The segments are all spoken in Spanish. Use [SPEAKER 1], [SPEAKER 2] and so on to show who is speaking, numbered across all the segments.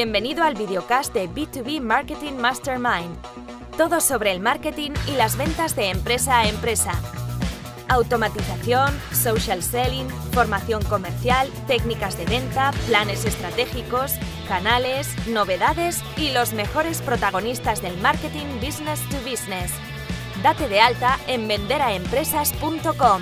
[SPEAKER 1] Bienvenido al videocast de B2B Marketing Mastermind. Todo sobre el marketing y las ventas de empresa a empresa. Automatización, social selling, formación comercial, técnicas de venta, planes estratégicos, canales, novedades y los mejores protagonistas del marketing business to business. Date de alta en venderaempresas.com.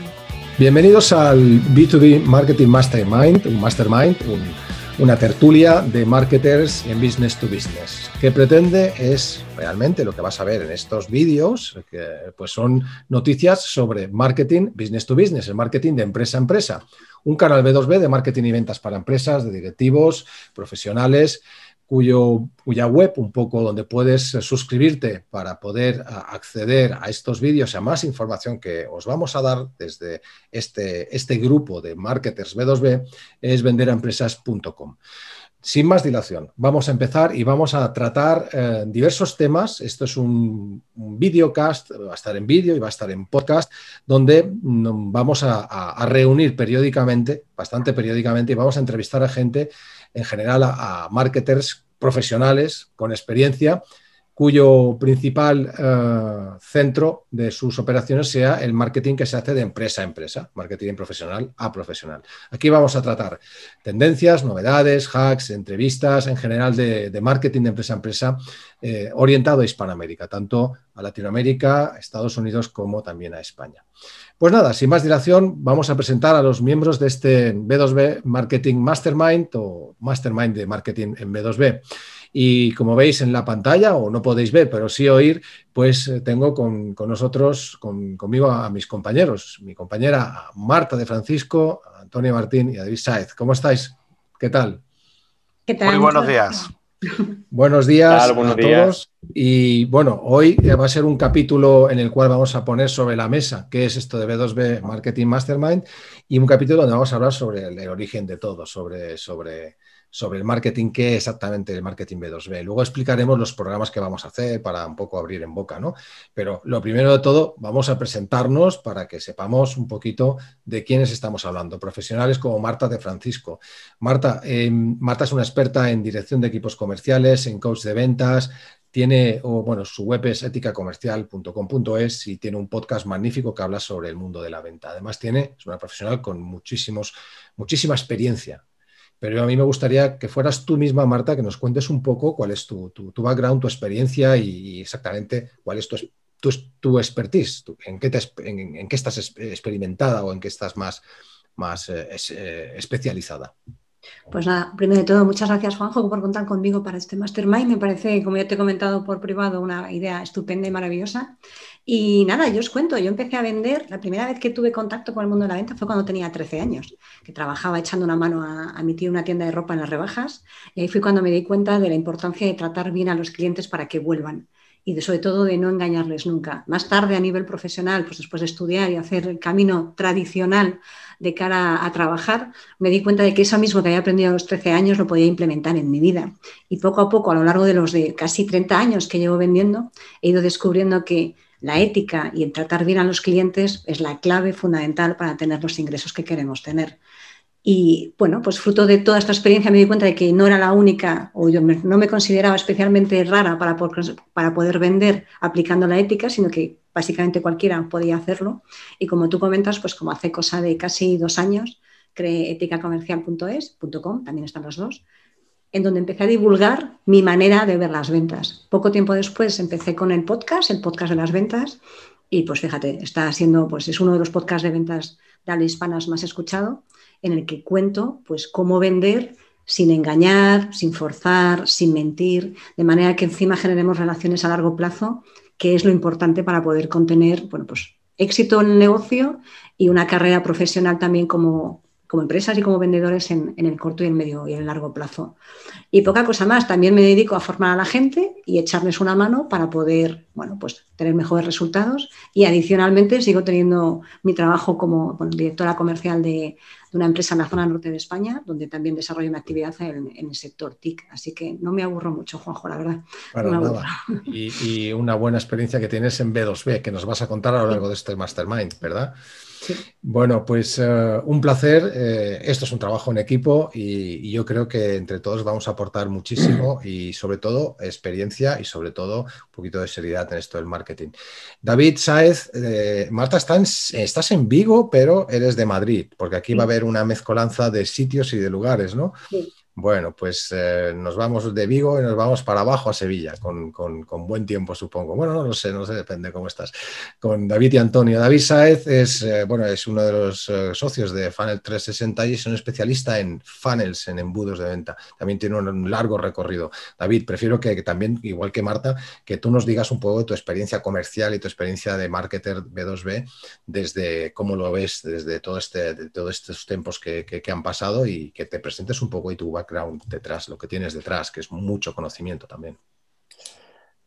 [SPEAKER 2] Bienvenidos al B2B Marketing Mastermind, un mastermind, un una tertulia de marketers en business to business, ¿Qué pretende es realmente lo que vas a ver en estos vídeos, que pues son noticias sobre marketing business to business, el marketing de empresa a empresa, un canal B2B de marketing y ventas para empresas, de directivos, profesionales, cuyo, cuya web un poco donde puedes eh, suscribirte para poder acceder a estos vídeos y a más información que os vamos a dar desde este, este grupo de marketers B2B es venderaempresas.com Sin más dilación, vamos a empezar y vamos a tratar eh, diversos temas. Esto es un, videocast, va a estar en vídeo y va a estar en podcast, donde mm, vamos a reunir periódicamente, bastante periódicamente, y vamos a entrevistar a gente en general a, marketers profesionales con experiencia cuyo principal eh, centro de sus operaciones sea el marketing que se hace de empresa a empresa, marketing profesional a profesional. Aquí vamos a tratar tendencias, novedades, hacks, entrevistas en general de, marketing de empresa a empresa eh, orientado a Hispanoamérica, tanto a Latinoamérica, Estados Unidos como también a España. Pues nada, sin más dilación, vamos a presentar a los miembros de este B2B Marketing Mastermind o Mastermind de Marketing en B2B. Y como veis en la pantalla, o no podéis ver, pero sí oír, pues eh, tengo con, nosotros, conmigo a, mis compañeros, mi compañera Marta de Francisco, Antonio Martín y David Saez. ¿Cómo estáis? ¿Qué tal?
[SPEAKER 3] ¿Qué tal? Muy buenos días.
[SPEAKER 2] Buenos días a días. todos. Y bueno, hoy eh, va a ser un capítulo en el cual vamos a poner sobre la mesa qué es esto de B2B Marketing Mastermind y un capítulo donde vamos a hablar sobre el, el origen de todo, sobre, sobre sobre el marketing, qué exactamente el marketing B2B. Luego explicaremos los programas que vamos a hacer para un poco abrir en boca, ¿no? Pero lo primero de todo, vamos a presentarnos para que sepamos un poquito de quiénes estamos hablando. Profesionales como Marta de Francisco. Marta, em, Marta es una experta en dirección de equipos comerciales, en coach de ventas, tiene, o bueno, su web es eticacomercial.com.es y tiene un podcast magnífico que habla sobre el mundo de la venta. Además, tiene, es una profesional con muchísimos, muchísima experiencia pero a mí me gustaría que fueras tú misma, Marta, que nos cuentes un poco cuál es tu, tu, background, tu experiencia y, exactamente cuál es tu, tu, expertise, en, qué te, en, qué estás experimentada o en qué estás más, más eh, eh, especializada.
[SPEAKER 1] Pues nada, primero de todo, muchas gracias Juanjo por contar conmigo para este Mastermind. Me parece, como ya te he comentado por privado, una idea estupenda y maravillosa. Y nada, yo os cuento, yo empecé a vender, la primera vez que tuve contacto con el mundo de la venta fue cuando tenía 13 años, que trabajaba echando una mano a, a mi tío en una tienda de ropa en las rebajas, y ahí fue cuando me di cuenta de la importancia de tratar bien a los clientes para que vuelvan y de, sobre todo de no engañarles nunca. Más tarde a nivel profesional, pues después de estudiar y hacer el camino tradicional de cara a, trabajar, me di cuenta de que eso mismo que había aprendido a los 13 años lo podía implementar en mi vida. Y poco a poco, a lo largo de los de casi 30 años que llevo vendiendo, he ido descubriendo que la ética y el tratar bien a los clientes es la clave fundamental para tener los ingresos que queremos tener. Y bueno, pues fruto de toda esta experiencia me di cuenta de que no era la única, o yo no me consideraba especialmente rara para, poder vender aplicando la ética, sino que básicamente cualquiera podía hacerlo. Y como tú comentas, pues como hace cosa de casi dos años, creé eticacomercial.es.com, también están los dos, en donde empecé a divulgar mi manera de ver las ventas. Poco tiempo después empecé con el podcast, el podcast de las ventas, y pues fíjate, está siendo, pues es uno de los podcasts de ventas de hispanas más escuchado, en el que cuento pues cómo vender sin engañar, sin forzar, sin mentir, de manera que encima generemos relaciones a largo plazo, que es lo importante para poder contener, bueno, pues éxito en el negocio y una carrera profesional también como, como empresas y como vendedores en, el corto y el medio y el largo plazo. Y poca cosa más, también me dedico a formar a la gente y echarles una mano para poder, bueno, pues tener mejores resultados y adicionalmente sigo teniendo mi trabajo como directora comercial de, de una empresa en la zona norte de España, donde también desarrollo una actividad en, el sector TIC. Así que no me aburro mucho, Juanjo, la verdad. Para nada.
[SPEAKER 2] Y, una buena experiencia que tienes en B2B, que nos vas a contar a lo largo de este Mastermind, ¿verdad? Bueno, pues eh, un placer. Eh, esto es un trabajo en equipo y, yo creo que entre todos vamos a aportar muchísimo y sobre todo experiencia y sobre todo un poquito de seriedad en esto del marketing. David Saez, eh, Marta, estás en Vigo, pero eres de Madrid, porque aquí va a haber una mezcolanza de sitios y de lugares, ¿no? Bueno, pues eh, nos vamos de Vigo y nos vamos para abajo a Sevilla, con, buen tiempo, supongo. Bueno, no, sé, no sé, depende cómo estás. Con David y Antonio. David Saez es, eh, bueno, es uno de los eh, socios de Funnel 360 y es un especialista en funnels, en embudos de venta. También tiene un, largo recorrido. David, prefiero que, también, igual que Marta, que tú nos digas un poco de tu experiencia comercial y tu experiencia de marketer B2B, desde cómo lo ves, desde todo este, todos estos tiempos que, han pasado y que te presentes un poco y tu detrás, lo que tienes detrás, que es mucho conocimiento también.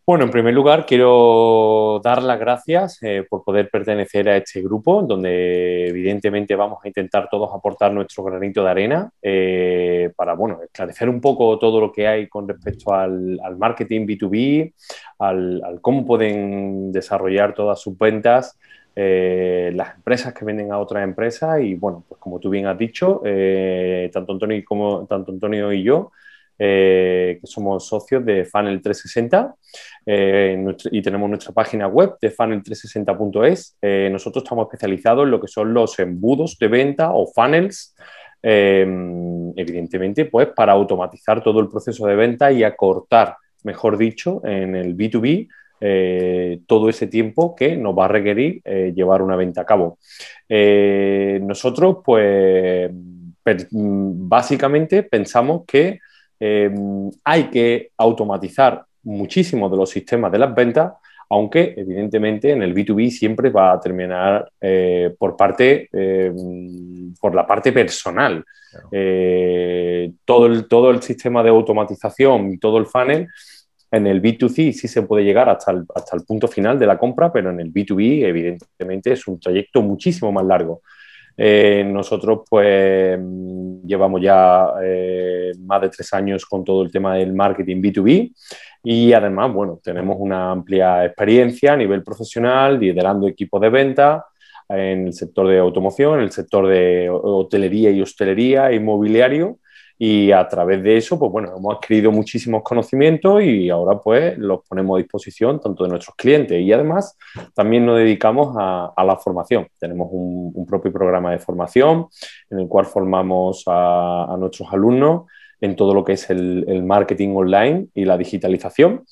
[SPEAKER 4] Bueno, en primer lugar, quiero dar las gracias eh, por poder pertenecer a este grupo, donde evidentemente vamos a intentar todos aportar nuestro granito de arena eh, para bueno, esclarecer un poco todo lo que hay con respecto al, marketing B2B, al, al, cómo pueden desarrollar todas sus ventas eh, las empresas que venden a otras empresas y bueno, pues como tú bien has dicho, eh, tanto, Antonio como, tanto Antonio y yo, eh, que somos socios de Funnel 360 y tenemos nuestra página web de funnel360.es. nosotros estamos especializados en lo que son los embudos de venta o funnels. evidentemente, pues para automatizar todo el proceso de venta y acortar, mejor dicho, en el B2B eh, todo ese tiempo que nos va a requerir eh, llevar una venta a cabo. Eh, nosotros, pues, mm, básicamente pensamos que hay que automatizar muchísimo de los sistemas de las ventas, aunque evidentemente en el B2B siempre va a terminar por parte, por la parte personal. todo, el, todo el sistema de automatización y todo el funnel en el B2C sí se puede llegar hasta el, hasta el punto final de la compra, pero en el B2B evidentemente es un trayecto muchísimo más largo. Eh, nosotros pues llevamos ya eh, más de tres años con todo el tema del marketing B2B y además, bueno, tenemos una amplia experiencia a nivel profesional liderando equipos de venta en el sector de automoción, en el sector de hotelería y hostelería, inmobiliario y a través de eso, pues bueno, hemos adquirido muchísimos conocimientos y ahora pues los ponemos a disposición tanto de nuestros clientes y además también nos dedicamos a, la formación. Tenemos un, propio programa de formación en el cual formamos a, nuestros alumnos en todo lo que es el marketing online y la digitalización.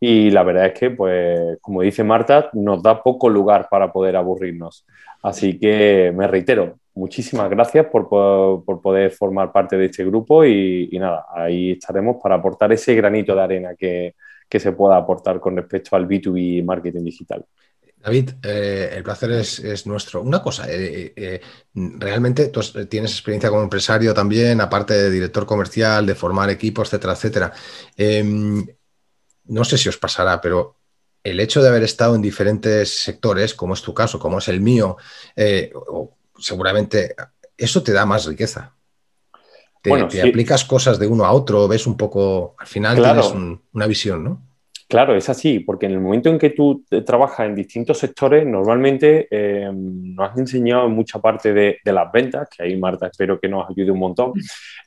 [SPEAKER 4] Y la verdad es que, pues, como dice Marta, nos da poco lugar para poder aburrirnos. Así que me reitero, muchísimas gracias por, poder formar parte de este grupo y, nada, ahí estaremos para aportar ese granito de arena que, se pueda aportar con respecto al B2B marketing digital.
[SPEAKER 2] David, eh, el placer es, nuestro. Una cosa, eh, eh, realmente tú tienes experiencia como empresario también, aparte de director comercial, de formar equipos, etcétera, etcétera. Em, no sé si os pasará, pero el hecho de haber estado en diferentes sectores, como es tu caso, como es el mío, o seguramente eso te da más riqueza.
[SPEAKER 4] Te, aplicas
[SPEAKER 2] cosas de uno a otro, ves un poco, al final tienes una visión, ¿no?
[SPEAKER 4] Claro, es así, porque en el momento en que tú eh, trabajas en distintos sectores, normalmente eh, nos has enseñado en mucha parte de, las ventas, que ahí Marta espero que nos ayude un montón, mm.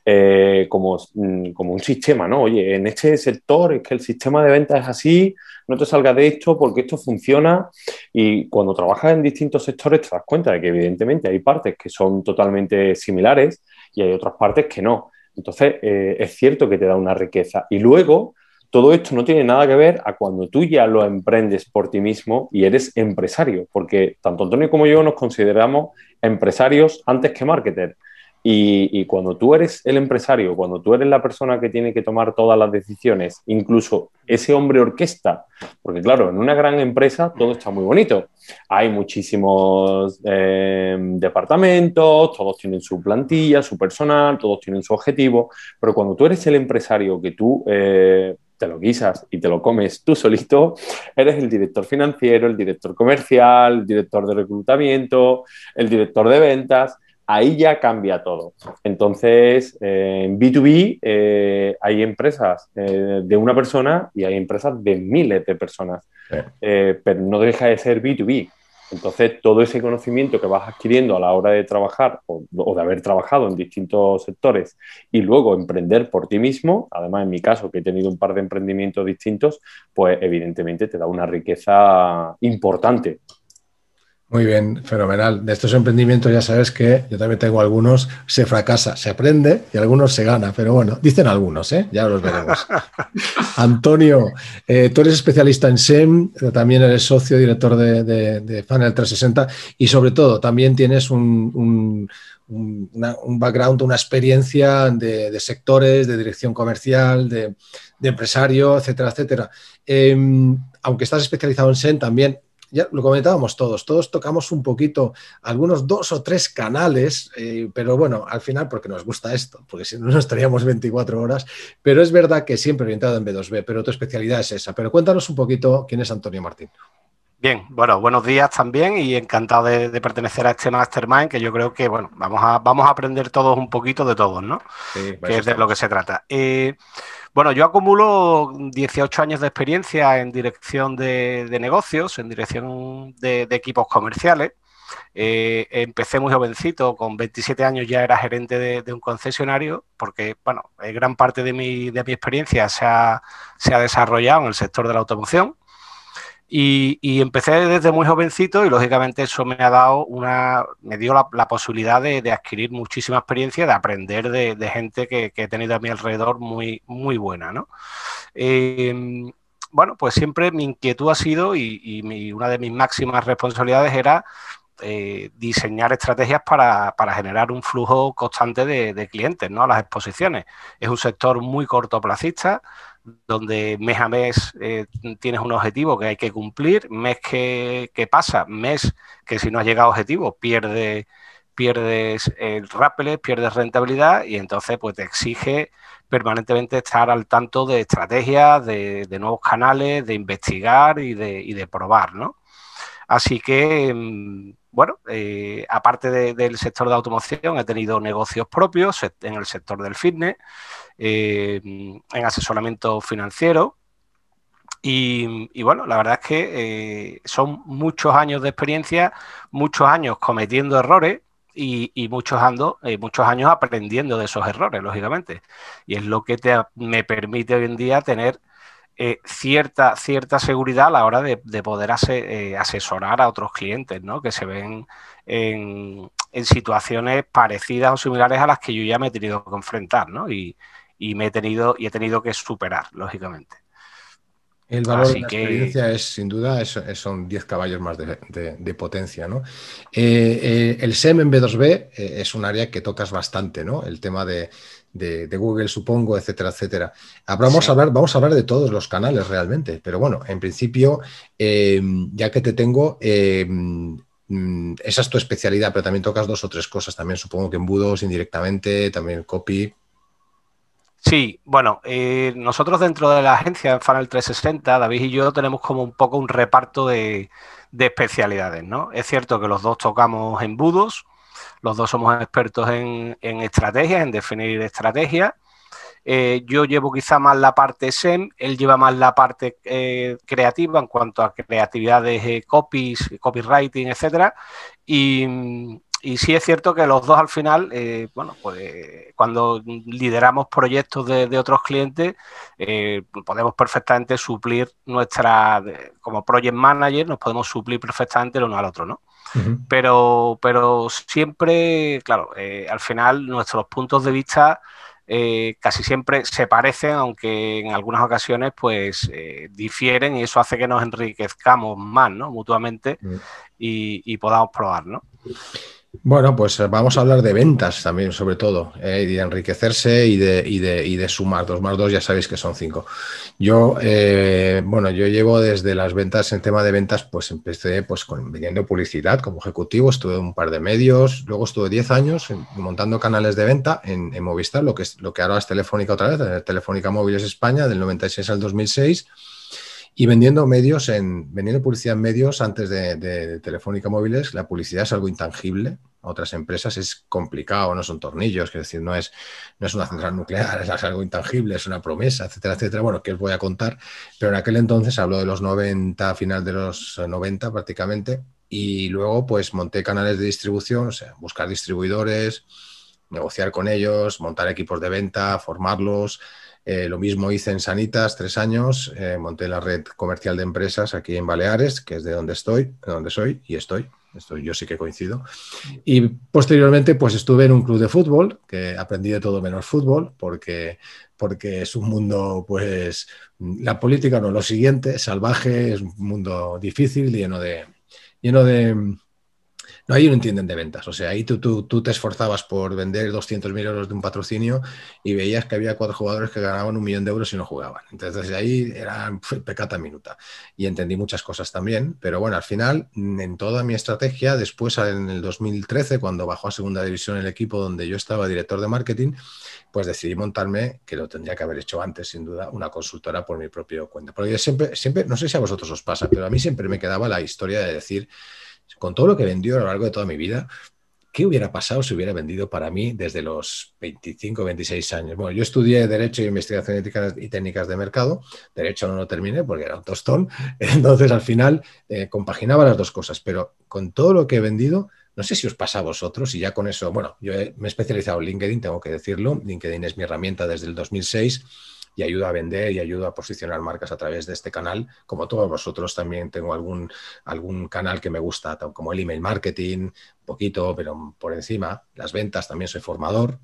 [SPEAKER 4] eh, como, mm, como un sistema, ¿no? Oye, en este sector es que el sistema de ventas es así, no te salgas de esto porque esto funciona y cuando trabajas en distintos sectores te das cuenta de que evidentemente hay partes que son totalmente similares y hay otras partes que no. Entonces, eh, es cierto que te da una riqueza. Y luego, todo esto no tiene nada que ver a cuando tú ya lo emprendes por ti mismo y eres empresario, porque tanto Antonio como yo nos consideramos empresarios antes que marketer. Y, cuando tú eres el empresario, cuando tú eres la persona que tiene que tomar todas las decisiones, incluso ese hombre orquesta, porque claro, en una gran empresa todo está muy bonito. Hay muchísimos eh, departamentos, todos tienen su plantilla, su personal, todos tienen su objetivo, pero cuando tú eres el empresario que tú... Eh, te lo guisas y te lo comes tú solito, eres el director financiero, el director comercial, el director de reclutamiento, el director de ventas ahí ya cambia todo. Entonces, en B2B eh, hay empresas eh, de una persona y hay empresas de miles de personas, eh, pero no deja de ser B2B. Entonces, todo ese conocimiento que vas adquiriendo a la hora de trabajar o, de haber trabajado en distintos sectores y luego emprender por ti mismo, además en mi caso que he tenido un par de emprendimientos distintos, pues evidentemente te da una riqueza importante
[SPEAKER 2] muy bien, fenomenal. De estos emprendimientos ya sabes que yo también tengo algunos, se fracasa, se aprende y algunos se gana, pero bueno, dicen algunos, ¿eh? ya los veremos. Antonio, eh, tú eres especialista en SEM, también eres socio, director de, de, 360 y sobre todo también tienes un, background, una experiencia de, sectores, de dirección comercial, de, empresario, etcétera, etcétera. Em, aunque estás especializado en SEM, también ya lo comentábamos todos, todos tocamos un poquito, algunos dos o tres canales, eh, pero bueno, al final porque nos gusta esto, porque si no nos estaríamos 24 horas, pero es verdad que siempre orientado en B2B, pero tu especialidad es esa. Pero cuéntanos un poquito quién es Antonio Martín.
[SPEAKER 3] Bien, bueno, buenos días también y encantado de, pertenecer a este Mastermind, que yo creo que, bueno, vamos a, vamos a aprender todos un poquito de todos, ¿no? Sí, que es de lo que se trata. Eh, bueno, yo acumulo 18 años de experiencia en dirección de, negocios, en dirección de, equipos comerciales. Eh, empecé muy jovencito, con 27 años ya era gerente de, un concesionario, porque, bueno, eh, gran parte de mi, experiencia se ha desarrollado en el sector de la automoción. Y, empecé desde muy jovencito y lógicamente eso me ha dado una, me dio la, posibilidad de, adquirir muchísima experiencia, de aprender de, gente que, he tenido a mi alrededor muy, muy buena, ¿no? Em, bueno, pues siempre mi inquietud ha sido y, una de mis máximas responsabilidades era eh, diseñar estrategias para, generar un flujo constante de, clientes ¿no? a las exposiciones. Es un sector muy cortoplacista, donde mes a mes eh, tienes un objetivo que hay que cumplir, mes que, pasa, mes que si no has llegado a objetivo pierde, pierdes el pierdes rentabilidad y entonces pues te exige permanentemente estar al tanto de estrategias, de, nuevos canales, de investigar y de, y de probar, ¿no? Así que, mm, bueno, eh, aparte del sector de automoción, he tenido negocios propios en el sector del fitness, eh, en asesoramiento financiero. Y, bueno, la verdad es que eh, son muchos años de experiencia, muchos años cometiendo errores y, muchos, ando, eh, muchos años aprendiendo de esos errores, lógicamente. Y es lo que te, me permite hoy en día tener cierta, cierta seguridad a la hora de, poder asesorar a otros clientes, ¿no? Que se ven en, situaciones parecidas o similares a las que yo ya me he tenido que enfrentar, ¿no? Y, y me he tenido, y he tenido que superar, lógicamente.
[SPEAKER 2] El valor de la experiencia es, sin duda, son 10 caballos más de, potencia, ¿no? Eh, eh, el SEM en B2B eh, es un área que tocas bastante, ¿no? El tema de, de Google, supongo, etcétera, etcétera. vamos, a hablar, vamos a hablar de todos los canales realmente, pero bueno, en principio, ya que te tengo, mm, esa es tu especialidad, pero también tocas dos o tres cosas también, supongo que embudos indirectamente, también copy,
[SPEAKER 3] Sí, bueno, eh, nosotros dentro de la agencia en Funnel 360, David y yo tenemos como un poco un reparto de, especialidades, ¿no? Es cierto que los dos tocamos embudos, los dos somos expertos en, estrategias, en definir estrategias. Eh, yo llevo quizá más la parte SEM, él lleva más la parte eh, creativa en cuanto a creatividades, copies, copywriting, etcétera. Y, y sí es cierto que los dos al final, eh, bueno, pues cuando lideramos proyectos de, otros clientes, eh, podemos perfectamente suplir nuestra, como project manager, nos podemos suplir perfectamente el uno al otro, ¿no? pero, pero siempre, claro, eh, al final nuestros puntos de vista casi siempre se parecen, aunque en algunas ocasiones pues difieren y eso hace que nos enriquezcamos más, ¿no? Mutuamente mm. y, y, podamos probar, ¿no?
[SPEAKER 2] Bueno, pues eh, vamos a hablar de ventas también, sobre todo, eh, y de enriquecerse y de, de, sumar. Dos más dos ya sabéis que son cinco. Yo, eh, bueno, yo llevo desde las ventas, en tema de ventas, pues empecé pues vendiendo publicidad como ejecutivo, estuve un par de medios, luego estuve diez años montando canales de venta en, Movistar, lo que, es lo que ahora es Telefónica otra vez, Telefónica Móviles España, del 96 al 2006 y vendiendo medios en, vendiendo publicidad en medios antes de, Telefónica Móviles, la publicidad es algo intangible. A otras empresas es complicado, no son tornillos, es decir, no es, no es una central nuclear, es algo intangible, es una promesa, etcétera, etcétera. Bueno, ¿qué os voy a contar, pero en aquel entonces hablo de los 90, final de los 90 eh, prácticamente, y luego pues monté canales de distribución, o sea, buscar distribuidores, negociar con ellos, montar equipos de venta, formarlos, eh, lo mismo hice en Sanitas, tres años, eh, monté la red comercial de empresas aquí en Baleares, que es de donde estoy, de donde soy y estoy. yo sí que coincido. Y posteriormente, pues estuve en un club de fútbol, que aprendí de todo menos fútbol, porque, porque es un mundo, pues, la política no, lo siguiente, salvaje, es un mundo difícil, lleno de, lleno de, no, ahí no entienden de ventas. O sea, ahí tú, tú, tú te esforzabas por vender 200.000 euros de un patrocinio y veías que había cuatro jugadores que ganaban un millón de euros y no jugaban. Entonces, ahí era pecata minuta. Y entendí muchas cosas también. Pero bueno, al final, mm, en toda mi estrategia, después en el 2013, cuando bajó a segunda división el equipo donde yo estaba director de marketing, pues decidí montarme, que lo tendría que haber hecho antes, sin duda, una consultora por mi propio cuenta. Porque yo siempre, siempre, no sé si a vosotros os pasa, pero a mí siempre me quedaba la historia de decir, con todo lo que vendió a lo largo de toda mi vida, ¿qué hubiera pasado si hubiera vendido para mí desde los 25, 26 años? Bueno, yo estudié Derecho y e Investigación Ética y Técnicas de Mercado. Derecho no lo terminé porque era un tostón. Entonces, al final, eh, compaginaba las dos cosas. Pero con todo lo que he vendido, no sé si os pasa a vosotros y ya con eso, bueno, yo me he especializado en LinkedIn, tengo que decirlo. LinkedIn es mi herramienta desde el 2006 y ayuda a vender y ayuda a posicionar marcas a través de este canal. Como todos vosotros también tengo algún, algún canal que me gusta, como el email marketing, poquito, pero por encima, las ventas, también soy formador,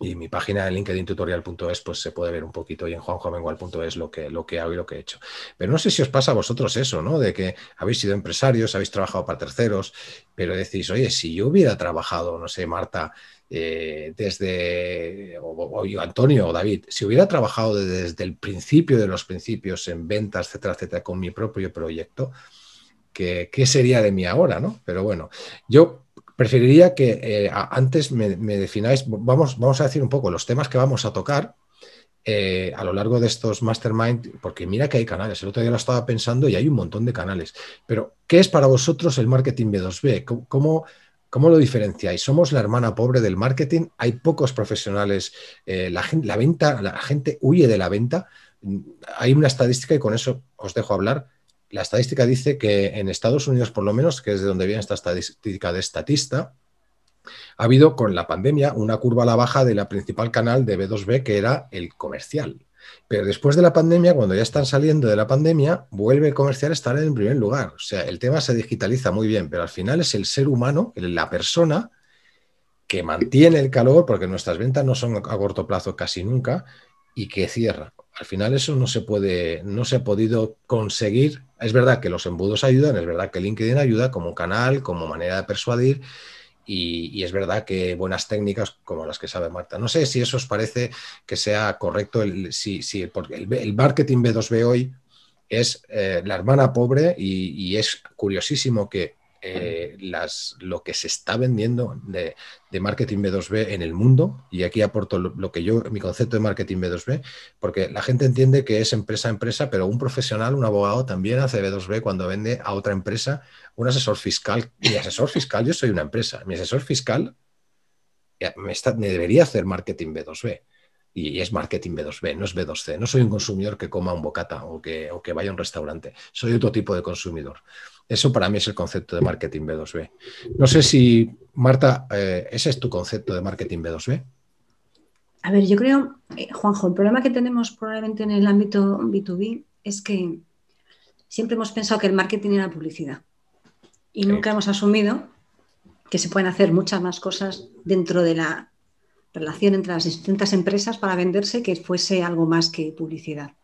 [SPEAKER 2] y mi página en linkedintutorial.es pues se puede ver un poquito y en juanjomengual.es lo que, lo que hago y lo que he hecho. Pero no sé si os pasa a vosotros eso, ¿no? De que habéis sido empresarios, habéis trabajado para terceros, pero decís, oye, si yo hubiera trabajado, no sé, Marta, eh, desde, o, Antonio o David, si hubiera trabajado desde el principio de los principios en ventas, etcétera, etcétera, con mi propio proyecto, ¿qué, sería de mí ahora? ¿no? Pero bueno, yo preferiría que eh, antes me, defináis, vamos, vamos a decir un poco los temas que vamos a tocar, eh, a lo largo de estos mastermind, porque mira que hay canales, el otro día lo estaba pensando y hay un montón de canales, pero ¿qué es para vosotros el marketing B2B? ¿Cómo, cómo ¿Cómo lo diferenciáis? ¿Somos la hermana pobre del marketing? ¿Hay pocos profesionales? Eh, la, gente, la, venta, la gente huye de la venta. Mm, hay una estadística, y con eso os dejo hablar. La estadística dice que en Estados Unidos, por lo menos, que es de donde viene esta estadística de estatista, ha habido con la pandemia una curva a la baja de la principal canal de B2B, que era el comercial. Pero después de la pandemia, cuando ya están saliendo de la pandemia, vuelve comercial a estar en primer lugar. O sea, el tema se digitaliza muy bien, pero al final es el ser humano, la persona, que mantiene el calor, porque nuestras ventas no son a corto plazo casi nunca, y que cierra. Al final eso no se puede, no se ha podido conseguir. Es verdad que los embudos ayudan, es verdad que LinkedIn ayuda como canal, como manera de persuadir, y, es verdad que buenas técnicas como las que sabe Marta. No sé si eso os parece que sea correcto, el, si, porque el, marketing B2B hoy es eh, la hermana pobre y es curiosísimo que eh, las, lo que se está vendiendo de, marketing B2B en el mundo, y aquí aporto lo, que yo, mi concepto de marketing B2B, porque la gente entiende que es empresa a empresa, pero un profesional, un abogado también hace B2B cuando vende a otra empresa, un asesor fiscal. Mi asesor fiscal, yo soy una empresa, mi asesor fiscal eh, me, debería hacer marketing B2B y es marketing B2B, no es B2C. No soy un consumidor que coma un bocata o que, o que, vaya a un restaurante, soy otro tipo de consumidor. Eso para mí es el concepto de marketing B2B. No sé si, Marta, eh, ese es tu concepto de marketing B2B.
[SPEAKER 1] A ver, yo creo, eh, Juanjo, el problema que tenemos probablemente en el ámbito B2B es que siempre hemos pensado que el marketing era publicidad y nunca hemos asumido que se pueden hacer muchas más cosas dentro de la relación entre las distintas empresas para venderse que fuese algo más que publicidad.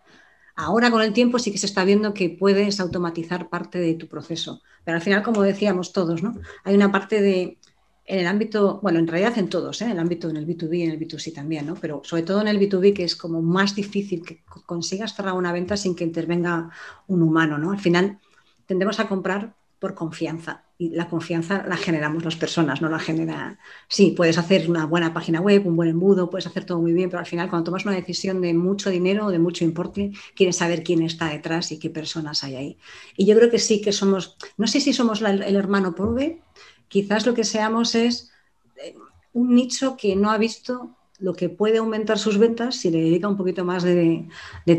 [SPEAKER 1] Ahora con el tiempo sí que se está viendo que puedes automatizar parte de tu proceso, pero al final, como decíamos todos, ¿no? Hay una parte de, en el ámbito, bueno, en realidad en todos, ¿eh? en el ámbito, en el B2B, y en el B2C también, ¿no? Pero sobre todo en el B2B que es como más difícil que consigas cerrar una venta sin que intervenga un humano, ¿no? Al final tendemos a comprar por confianza. Y la confianza la generamos las personas, no la genera. Sí, puedes hacer una buena página web, un buen embudo, puedes hacer todo muy bien, pero al final, cuando tomas una decisión de mucho dinero o de mucho importe, quieres saber quién está detrás y qué personas hay ahí. Y yo creo que sí que somos, no sé si somos el hermano pobre, quizás lo que seamos es eh, un nicho que no ha visto lo que puede aumentar sus ventas si le dedica un poquito más de,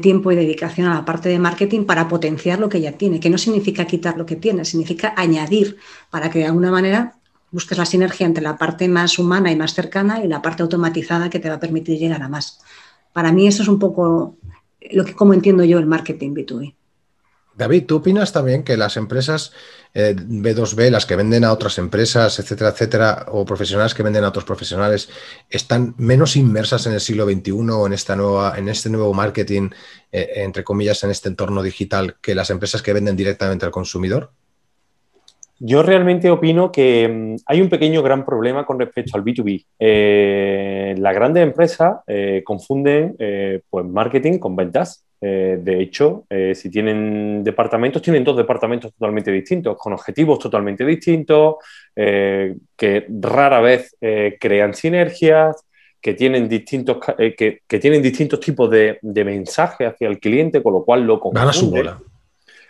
[SPEAKER 1] tiempo y dedicación a la parte de marketing para potenciar lo que ya tiene, que no significa quitar lo que tiene, significa añadir para que de alguna manera busques la sinergia entre la parte más humana y más cercana y la parte automatizada que te va a permitir llegar a más. Para mí eso es un poco lo que como entiendo yo el marketing B2B.
[SPEAKER 2] David, ¿tú opinas también que las empresas B2B, eh, las que venden a otras empresas, etcétera, etcétera, o profesionales que venden a otros profesionales, están menos inmersas en el siglo XXI o en, esta nueva, en este nuevo marketing, eh, entre comillas, en este entorno digital, que las empresas que venden directamente al consumidor?
[SPEAKER 4] Yo realmente opino que mm, hay un pequeño gran problema con respecto al B2B. La eh, las grandes empresas confunden pues marketing con ventas. Eh, de hecho, eh, si tienen departamentos, tienen dos departamentos totalmente distintos, con objetivos totalmente distintos, eh, que rara vez crean sinergias, que tienen distintos, que, tienen distintos tipos de, mensaje hacia el cliente, con lo cual lo confunden. Van su bola.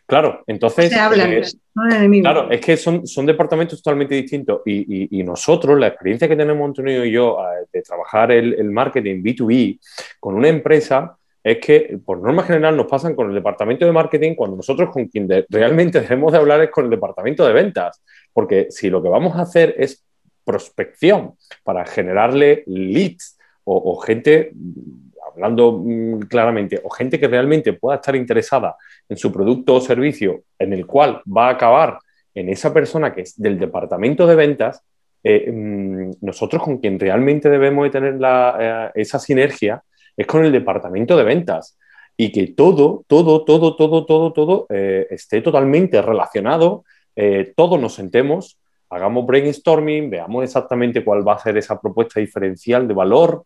[SPEAKER 4] Claro, entonces.
[SPEAKER 1] claro,
[SPEAKER 4] es que son, departamentos totalmente distintos. Y, nosotros, la experiencia que tenemos Antonio y yo de trabajar el, el, marketing B2B con una empresa, es que por norma general nos pasan con el departamento de marketing cuando nosotros con quien realmente debemos de hablar es con el departamento de ventas, porque si lo que vamos a hacer es prospección para generarle leads o, gente, mm, hablando mm, claramente, o gente que realmente pueda estar interesada en su producto o servicio en el cual va a acabar en esa persona que es del departamento de ventas, eh, mm, nosotros con quien realmente debemos de tener eh, esa sinergia es con el departamento de ventas y que todo, todo, todo, todo, todo, todo eh, esté totalmente relacionado, eh, todos nos sentemos, hagamos brainstorming, veamos exactamente cuál va a ser esa propuesta diferencial de valor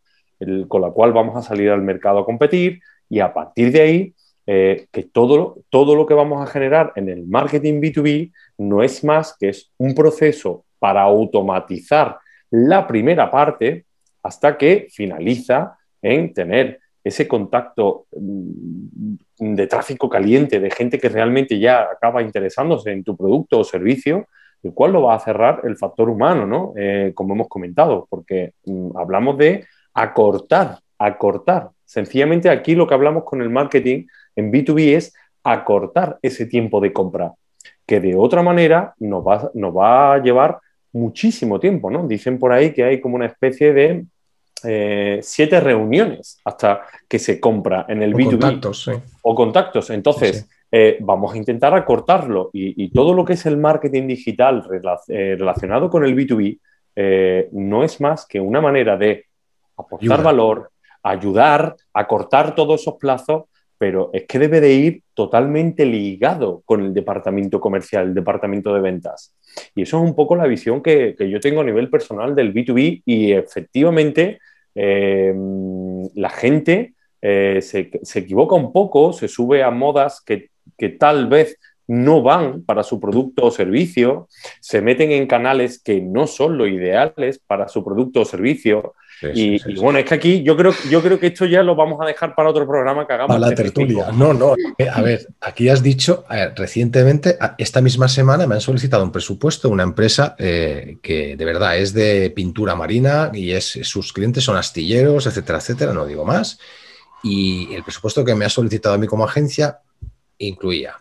[SPEAKER 4] con la cual vamos a salir al mercado a competir y a partir de ahí eh, que todo, todo lo que vamos a generar en el marketing B2B no es más que es un proceso para automatizar la primera parte hasta que finaliza en tener ese contacto mm, de tráfico caliente, de gente que realmente ya acaba interesándose en tu producto o servicio, el cual lo va a cerrar el factor humano, ¿no? Eh, como hemos comentado, porque mm, hablamos de acortar, acortar. Sencillamente aquí lo que hablamos con el marketing en B2B es acortar ese tiempo de compra, que de otra manera nos va, nos va a llevar muchísimo tiempo, ¿no? Dicen por ahí que hay como una especie de eh, siete reuniones hasta que se compra en el B2B. O contactos. Entonces, eh, vamos a intentar acortarlo y, todo lo que es el marketing digital eh, relacionado con el B2B no es más que una manera de aportar valor, ayudar, a acortar todos esos plazos pero es que debe de ir totalmente ligado con el departamento comercial, el departamento de ventas. Y eso es un poco la visión que yo tengo a nivel personal del B2B y efectivamente eh, la gente eh, se, equivoca un poco, se sube a modas que tal vez no van para su producto o servicio, se meten en canales que no son lo ideales para su producto o servicio. y, bueno, es que aquí yo creo, yo creo que esto ya lo vamos a dejar para otro programa que hagamos. Para la este tertulia.
[SPEAKER 2] No, no. Eh, a ver, aquí has dicho, recientemente, esta misma semana me han solicitado un presupuesto una empresa eh, que de verdad es de pintura marina y es, sus clientes son astilleros, etcétera, etcétera, no digo más. Y el presupuesto que me ha solicitado a mí como agencia incluía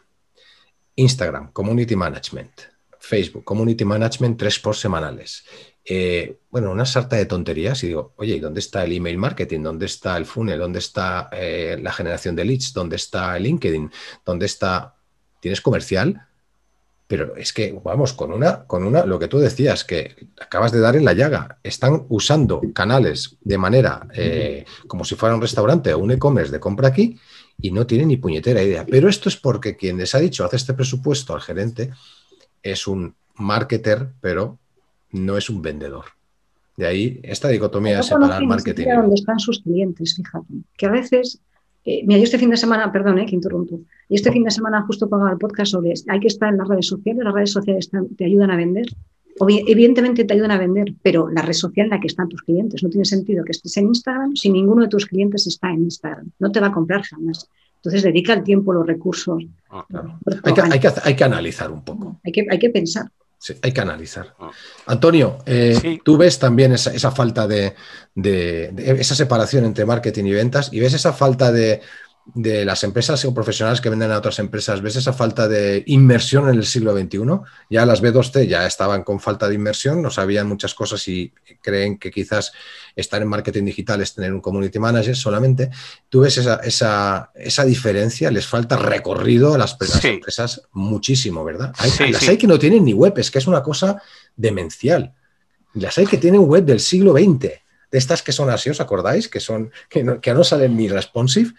[SPEAKER 2] Instagram, Community Management, Facebook, Community Management, tres por semanales. Eh, bueno, una sarta de tonterías y digo, oye, ¿y dónde está el email marketing? ¿Dónde está el funnel? ¿Dónde está eh, la generación de leads? ¿Dónde está el LinkedIn? ¿Dónde está... ¿Tienes comercial? Pero es que, vamos, con una, con una, lo que tú decías, que acabas de dar en la llaga, están usando canales de manera eh, como si fuera un restaurante o un e-commerce de compra aquí y no tiene ni puñetera idea. Pero esto es porque quien les ha dicho, hace este presupuesto al gerente, es un marketer, pero no es un vendedor. De ahí esta dicotomía de separar marketing. dónde
[SPEAKER 1] están sus clientes, fíjate. Que a veces eh, mira, yo este fin de semana, perdón, eh, que interrumpo, y este fin de semana justo para el podcast sobre hay que estar en las redes sociales, las redes sociales te ayudan a vender evidentemente te ayudan a vender, pero la red social en la que están tus clientes. No tiene sentido que estés en Instagram si ninguno de tus clientes está en Instagram. No te va a comprar jamás. Entonces dedica el tiempo, los recursos.
[SPEAKER 2] Ah, hay, que, analizar un
[SPEAKER 1] poco. Hay que, pensar.
[SPEAKER 2] Sí, hay que analizar. Ah. Antonio, eh, tú ves también esa, falta de, esa separación entre marketing y ventas y ves esa falta de, de las empresas eh, o profesionales que venden a otras empresas, ¿ves esa falta de inmersión en el siglo XXI? Ya las B2C ya estaban con falta de inmersión, no sabían muchas cosas y creen que quizás estar en marketing digital es tener un community manager solamente. ¿Tú ves esa, diferencia? Les falta recorrido a las, empresas muchísimo, ¿verdad? Hay, las hay que no tienen ni web, es que es una cosa demencial. Las hay que tienen web del siglo XX, de estas que son así, ¿os acordáis? Que, son, que, no, que no salen ni responsive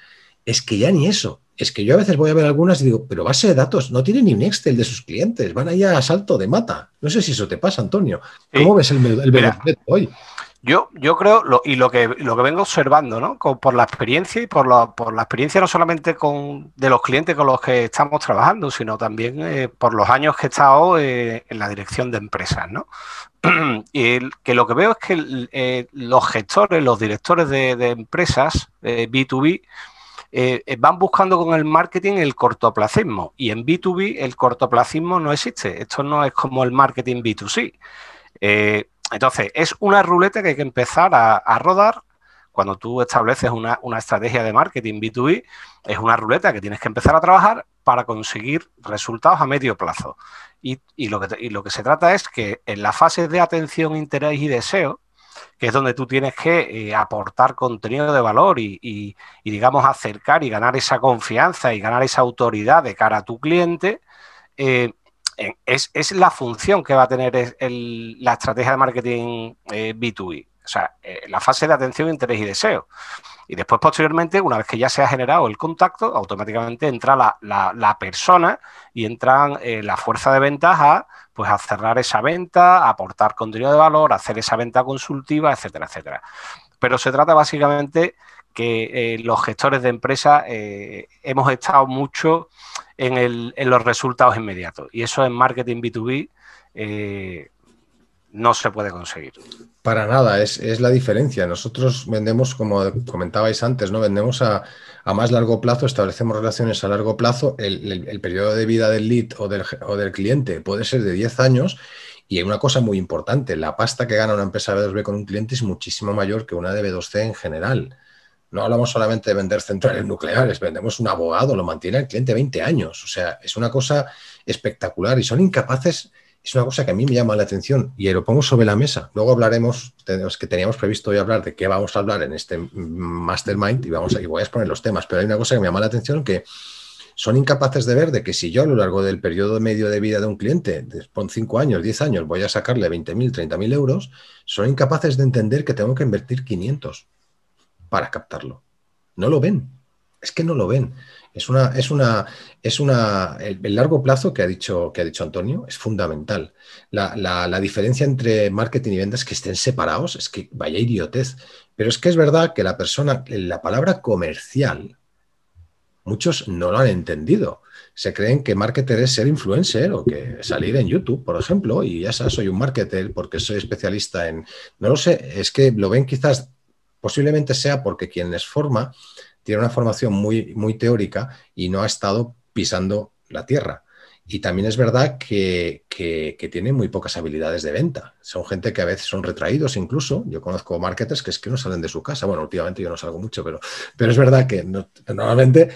[SPEAKER 2] es que ya ni eso. Es que yo a veces voy a ver algunas y digo, pero base de datos no tiene ni un Excel de sus clientes, van ahí a salto de mata. No sé si eso te pasa, Antonio. ¿Cómo ves el, el hoy?
[SPEAKER 3] Yo, yo creo, y lo que, lo que vengo observando, ¿no? por la experiencia y por la, por la experiencia no solamente con, de los clientes con los que estamos trabajando, sino también eh, por los años que he estado eh, en la dirección de empresas, ¿no? y que lo que veo es que eh, los gestores, los directores de, de empresas B2B, eh, eh, van buscando con el marketing el cortoplacismo y en B2B el cortoplacismo no existe. Esto no es como el marketing B2C. Eh, entonces, es una ruleta que hay que empezar a, rodar cuando tú estableces una, estrategia de marketing B2B, es una ruleta que tienes que empezar a trabajar para conseguir resultados a medio plazo. Y, lo, que, y lo, que, se trata es que en las fases de atención, interés y deseo, que es donde tú tienes que eh, aportar contenido de valor y, digamos, acercar y ganar esa confianza y ganar esa autoridad de cara a tu cliente, eh, eh, es, la función que va a tener la estrategia de marketing B2B. O sea, la fase de atención, interés y deseo. Y después, posteriormente, una vez que ya se ha generado el contacto, automáticamente entra la, la persona y entran la fuerza de ventaja pues a cerrar esa venta, aportar contenido de valor, hacer esa venta consultiva, etcétera, etcétera. Pero se trata básicamente que eh, los gestores de empresas eh, hemos estado mucho en, los resultados inmediatos. Y eso en marketing B2B no se puede conseguir.
[SPEAKER 2] Para nada, es, la diferencia. Nosotros vendemos, como comentabais antes, ¿no? Vendemos a, más largo plazo, establecemos relaciones a largo plazo. El, periodo de vida del lead o del, o del cliente puede ser de 10 años y hay una cosa muy importante, la pasta que gana una empresa B2B con un cliente es muchísimo mayor que una de B2C en general. No hablamos solamente de vender centrales nucleares, vendemos un abogado, lo mantiene el cliente 20 años. O sea, es una cosa espectacular y son incapaces, es una cosa que a mí me llama la atención y lo pongo sobre la mesa. Luego hablaremos, los que teníamos previsto hoy hablar de qué vamos a hablar en este mastermind y, vamos a, voy a exponer los temas, pero hay una cosa que me llama la atención que son incapaces de ver de que si yo a lo largo del periodo medio de vida de un cliente, de 5 años, 10 años, voy a sacarle 20.000, 30.000 euros, son incapaces de entender que tengo que invertir 500 para captarlo. No lo ven es que no lo ven. Es una, es una, es una, el, largo plazo que ha dicho, que ha dicho Antonio es fundamental. La, diferencia entre marketing y ventas que estén separados es que vaya idiotez. Pero es que es verdad que la persona, la palabra comercial, muchos no lo han entendido. Se creen que marketer es ser influencer o que salir en YouTube, por ejemplo, y ya sabes, soy un marketer porque soy especialista en. No lo sé, es que lo ven quizás, posiblemente sea porque quien les forma tiene una formación muy, muy teórica y no ha estado pisando la tierra. Y también es verdad que, tiene muy pocas habilidades de venta. Son gente que a veces son retraídos incluso. Yo conozco marketers que es que no salen de su casa. Bueno, últimamente yo no salgo mucho, pero, pero es verdad que normalmente,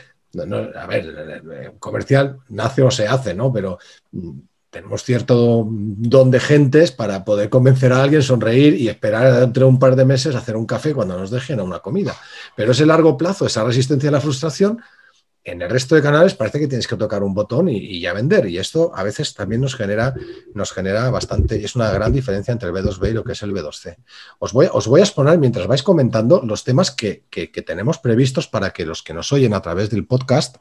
[SPEAKER 2] a ver, eh, eh, comercial nace o se hace, ¿no? Pero mm, tenemos cierto don de gentes para poder convencer a alguien, sonreír y esperar entre un par de meses hacer un café cuando nos dejen a una comida. Pero ese largo plazo, esa resistencia a la frustración, en el resto de canales parece que tienes que tocar un botón y, ya vender. Y esto a veces también nos genera, nos genera bastante, es una gran diferencia entre el B2B y lo que es el B2C. Os voy, os voy a exponer mientras vais comentando los temas que tenemos previstos para que los que nos oyen a través del podcast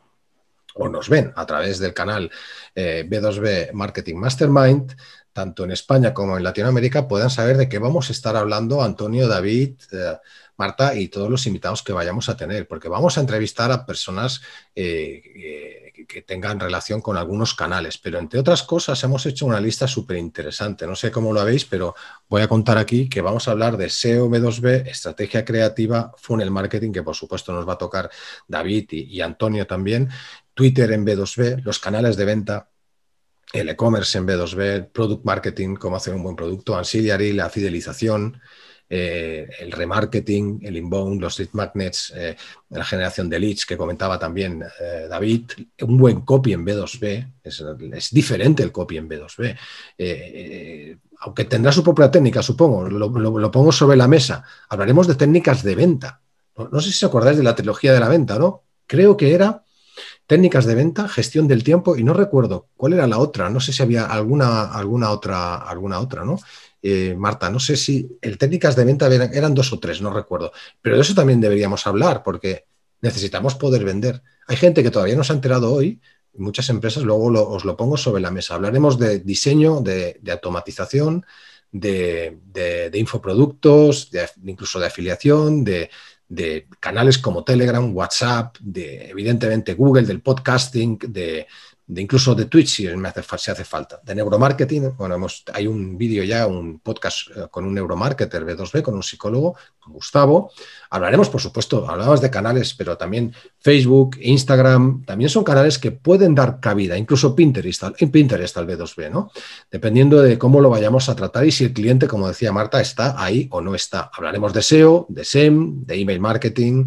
[SPEAKER 2] o nos ven a través del canal B2B eh, Marketing Mastermind, tanto en España como en Latinoamérica, puedan saber de qué vamos a estar hablando Antonio, David, eh, Marta y todos los invitados que vayamos a tener, porque vamos a entrevistar a personas eh, que, tengan relación con algunos canales. Pero entre otras cosas hemos hecho una lista súper interesante. No sé cómo lo habéis, pero voy a contar aquí que vamos a hablar de SEO B2B, estrategia creativa, funnel marketing, que por supuesto nos va a tocar David y, y Antonio también, Twitter en B2B, los canales de venta, el e-commerce en B2B, product marketing, cómo hacer un buen producto, ancillary, la fidelización, eh, el remarketing, el inbound, los lead magnets, eh, la generación de leads que comentaba también eh, David, un buen copy en B2B, es, diferente el copy en B2B, aunque tendrá su propia técnica, supongo, lo, pongo sobre la mesa. Hablaremos de técnicas de venta. No, sé si os acordáis de la trilogía de la venta, ¿no? Creo que era técnicas de venta, gestión del tiempo y no recuerdo cuál era la otra, no sé si había alguna, alguna otra, alguna otra, ¿no? Eh, Marta, no sé si el técnicas de venta eran, dos o tres, no recuerdo, pero de eso también deberíamos hablar porque necesitamos poder vender. Hay gente que todavía no se ha enterado hoy, muchas empresas, luego os lo pongo sobre la mesa. Hablaremos de diseño, de, automatización, de, infoproductos, incluso de afiliación, de, de canales como Telegram, WhatsApp, de evidentemente Google, del podcasting, de incluso de Twitch si, me hace, falta, de neuromarketing. Bueno, hay un vídeo ya, un podcast eh, con un neuromarketer B2B, con un psicólogo, con Gustavo. Hablaremos, por supuesto, hablabas de canales, pero también Facebook, Instagram, también son canales que pueden dar cabida, incluso Pinterest, en Pinterest el B2B, ¿no? Dependiendo de cómo lo vayamos a tratar y si el cliente, como decía Marta, está ahí o no está. Hablaremos de SEO, de SEM, de email marketing,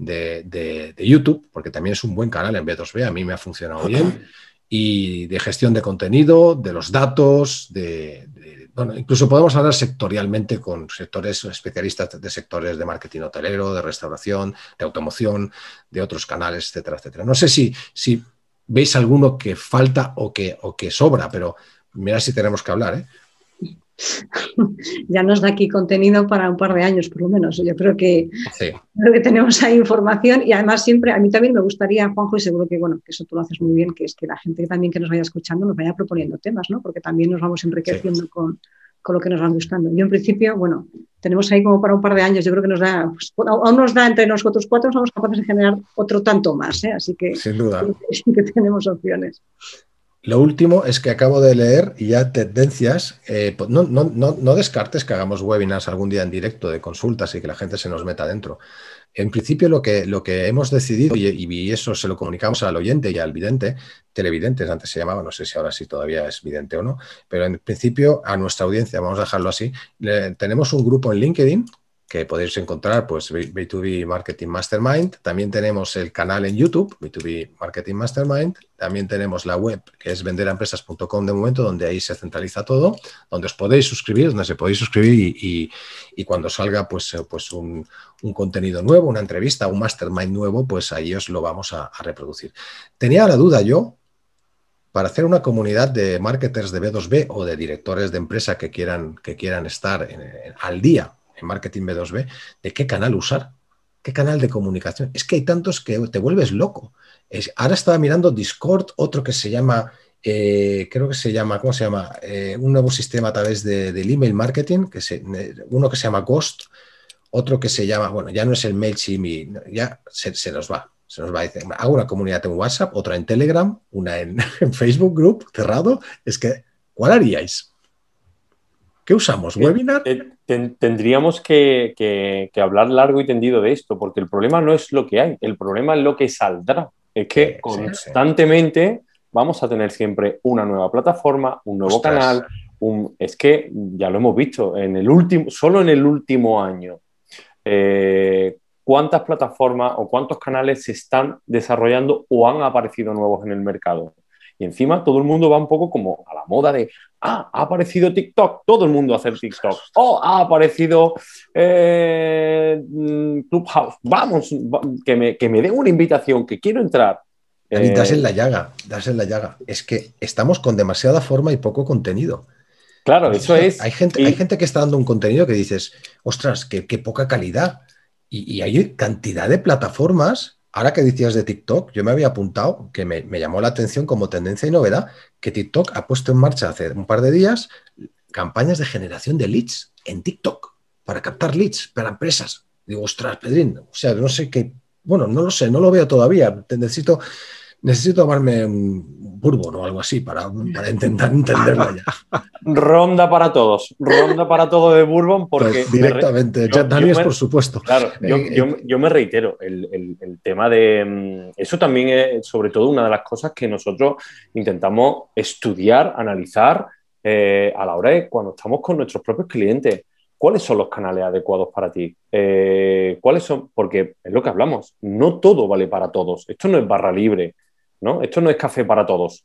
[SPEAKER 2] de, YouTube, porque también es un buen canal en B2B, a mí me ha funcionado bien, y de gestión de contenido, de los datos, de, bueno, incluso podemos hablar sectorialmente con sectores especialistas de sectores de marketing hotelero, de restauración, de automoción, de otros canales, etcétera, etcétera. No sé si, si veis alguno que falta o que, o que sobra, pero mira si tenemos que hablar, ¿eh?
[SPEAKER 1] ya nos da aquí contenido para un par de años, por lo menos. Yo creo que, sí. que tenemos ahí información y además siempre, a mí también me gustaría, Juanjo, y seguro que, bueno, que eso tú lo haces muy bien, que es que la gente también que nos vaya escuchando nos vaya proponiendo temas, ¿no? Porque también nos vamos enriqueciendo con, con lo que nos van gustando. Yo en principio, bueno, tenemos ahí como para un par de años, yo creo que nos da, pues, aún nos da entre nosotros cuatro, somos capaces de generar otro tanto más, ¿eh? así que, Sin duda. sí que tenemos opciones.
[SPEAKER 2] Lo último es que acabo de leer ya tendencias. Eh, pues no, descartes que hagamos webinars algún día en directo de consultas y que la gente se nos meta dentro. En principio, lo que, lo que hemos decidido, y, eso se lo comunicamos al oyente y al vidente, televidentes antes se llamaba, no sé si ahora sí todavía es vidente o no, pero en principio a nuestra audiencia, vamos a dejarlo así, tenemos un grupo en LinkedIn que podéis encontrar pues B2B Marketing Mastermind. También tenemos el canal en YouTube, B2B Marketing Mastermind. También tenemos la web que es venderaempresas.com de momento, donde ahí se centraliza todo, donde os podéis suscribir, donde se podéis suscribir y, cuando salga pues, eh, pues un, contenido nuevo, una entrevista, un mastermind nuevo, pues ahí os lo vamos a, reproducir. Tenía la duda yo, para hacer una comunidad de marketers de B2B o de directores de empresa que quieran, que quieran estar al día marketing B2B, de qué canal usar, qué canal de comunicación. Es que hay tantos que te vuelves loco. Es, ahora estaba mirando Discord, otro que se llama, eh, creo que se llama, ¿cómo se llama? Eh, un nuevo sistema a través del email marketing, que se, uno que se llama Ghost, otro que se llama, bueno, ya no es el MailChimp y ya se, nos va. Se nos va a hago una comunidad en WhatsApp, otra en Telegram, una en Facebook Group cerrado. Es que, ¿cuál haríais? ¿Qué usamos? Eh, ¿Webinar?
[SPEAKER 4] Eh, tendríamos que, hablar largo y tendido de esto, porque el problema no es lo que hay, el problema es lo que saldrá. Es que constantemente vamos a tener siempre una nueva plataforma, un nuevo canal. Un, es que ya lo hemos visto, en el último, solo en el último año, eh, cuántas plataformas o cuántos canales se están desarrollando o han aparecido nuevos en el mercado. Y encima todo el mundo va un poco como a la moda de, ah, ha aparecido TikTok, todo el mundo hace TikTok. O oh, ha aparecido eh, mm, Clubhouse, vamos, que me, que den una invitación, que quiero entrar. Y eh, das en la
[SPEAKER 2] llaga, das en la llaga. Es que estamos con demasiada forma y poco contenido. Claro, eso es. Hay gente, hay gente que está dando un contenido que dices, ostras, qué, poca calidad. y, hay cantidad de plataformas Ahora que decías de TikTok, yo me había apuntado que me, llamó la atención como tendencia y novedad que TikTok ha puesto en marcha hace un par de días campañas de generación de leads en TikTok para captar leads para empresas. Digo, ostras, Pedrín, o sea, no sé qué, bueno, no lo sé, no lo veo todavía. Necesito necesito tomarme un bourbon o algo así para, intentar entenderlo ya.
[SPEAKER 4] Ronda para todos, ronda para todo de bourbon pues porque... directamente, Jack Daniels por supuesto. Eh, eh, yo, me reitero, el, tema de... Mm, eso también es sobre todo una de las cosas que nosotros intentamos estudiar, analizar eh, a la hora de cuando estamos con nuestros propios clientes. ¿cuáles son los canales adecuados para ti? ¿Cuáles son? Porque es lo que hablamos, no todo vale para todos. Esto no es barra libre. ¿no? Esto no es café para todos.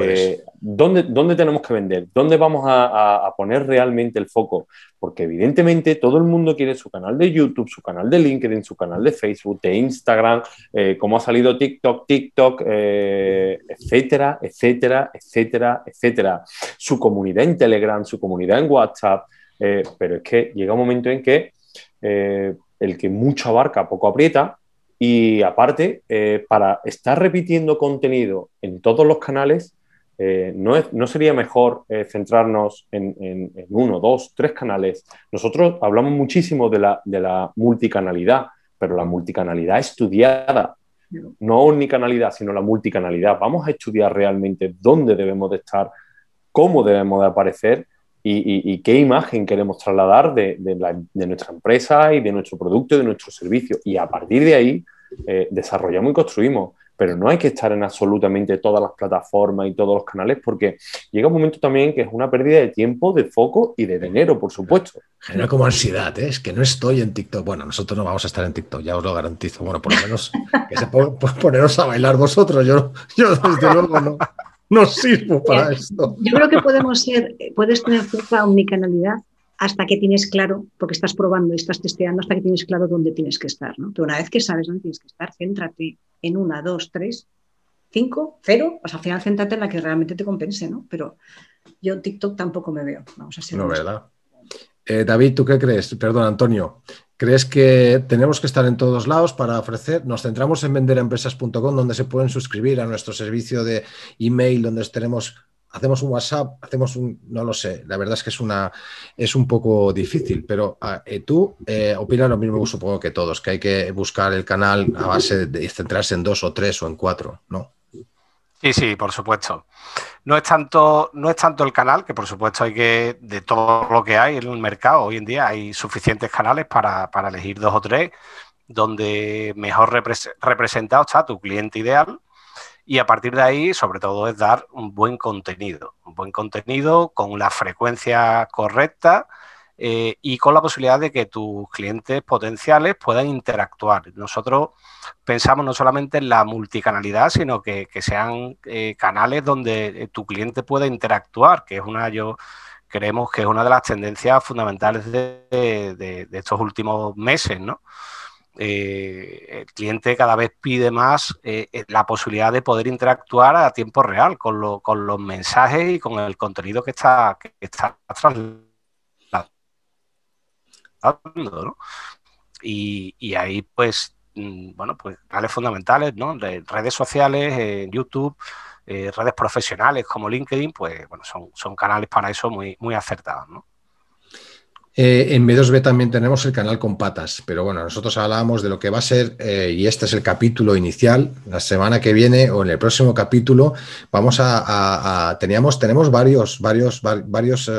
[SPEAKER 4] Eh, ¿dónde, tenemos que vender? ¿Dónde vamos a, poner realmente el foco? Porque evidentemente todo el mundo quiere su canal de YouTube, su canal de LinkedIn, su canal de Facebook, de Instagram, eh, cómo ha salido TikTok, TikTok, eh, etcétera, etcétera, etcétera, etcétera. Su comunidad en Telegram, su comunidad en WhatsApp. Eh, pero es que llega un momento en que el que mucho abarca, poco aprieta, y aparte, eh, para estar repitiendo contenido en todos los canales, eh, no, no, sería mejor eh, centrarnos en, en, uno, dos, tres canales? Nosotros hablamos muchísimo de la, de la multicanalidad, pero la multicanalidad estudiada, no unicanalidad, sino la multicanalidad. Vamos a estudiar realmente dónde debemos de estar, cómo debemos de aparecer y, qué imagen queremos trasladar de, de, nuestra empresa y de nuestro producto y de nuestro servicio. Y a partir de ahí eh, desarrollamos y construimos. Pero no hay que estar en absolutamente todas las plataformas y todos los canales porque llega un momento también que es una pérdida de tiempo, de foco y de dinero, por supuesto. Genera
[SPEAKER 2] como ansiedad, ¿eh? es que no estoy en TikTok. Bueno, nosotros no vamos a estar en TikTok, ya os lo garantizo. Bueno, por lo menos que se poneros a bailar vosotros. Yo, yo desde luego no no sirvo eh, para esto.
[SPEAKER 1] Yo creo que podemos ser, puedes tener cierta omnicanalidad hasta que tienes claro, porque estás probando y estás testeando, hasta que tienes claro dónde tienes que estar. ¿no? Pero una vez que sabes dónde tienes que estar, céntrate en una, dos, tres, cinco, cero. sea, al final céntrate en la que realmente te compense, ¿no? Pero yo TikTok tampoco me veo. Vamos a ser no, ¿verdad?
[SPEAKER 2] Eh, David, ¿tú qué crees? Perdón, Antonio. ¿Crees que tenemos que estar en todos lados para ofrecer? Nos centramos en venderempresas.com, donde se pueden suscribir a nuestro servicio de email, donde tenemos, hacemos un WhatsApp, hacemos un, no lo sé, la verdad es que es una, es un poco difícil, pero ah, eh, tú eh, opinas lo mismo, supongo que todos, que hay que buscar el canal a base de centrarse en dos o tres o en cuatro, ¿no?
[SPEAKER 3] Sí, sí, por supuesto. No es tanto, no es tanto el canal, que por supuesto hay que, de todo lo que hay en el mercado hoy en día, hay suficientes canales para, elegir dos o tres, donde mejor representado está tu cliente ideal. Y a partir de ahí, sobre todo, es dar un buen contenido, un buen contenido con la frecuencia correcta eh, y con la posibilidad de que tus clientes potenciales puedan interactuar. Nosotros pensamos no solamente en la multicanalidad, sino que, sean eh, canales donde eh, tu cliente pueda interactuar, que es una yo creemos que es una de las tendencias fundamentales de, estos últimos meses, ¿no? el cliente cada vez pide más la posibilidad de poder interactuar a tiempo real con, los mensajes y con el contenido que está, que está y, ahí, pues, mm, bueno, pues canales fundamentales, ¿no? De redes sociales, eh, YouTube, eh, redes profesionales como LinkedIn, pues, bueno, son, son canales para eso muy, muy acertados, ¿no?
[SPEAKER 2] Eh, en B2B también tenemos el canal con patas, pero bueno, nosotros hablábamos de lo que va a ser, y este es el capítulo inicial, la semana que viene o en el próximo capítulo, vamos a, teníamos, tenemos varios, varios, varios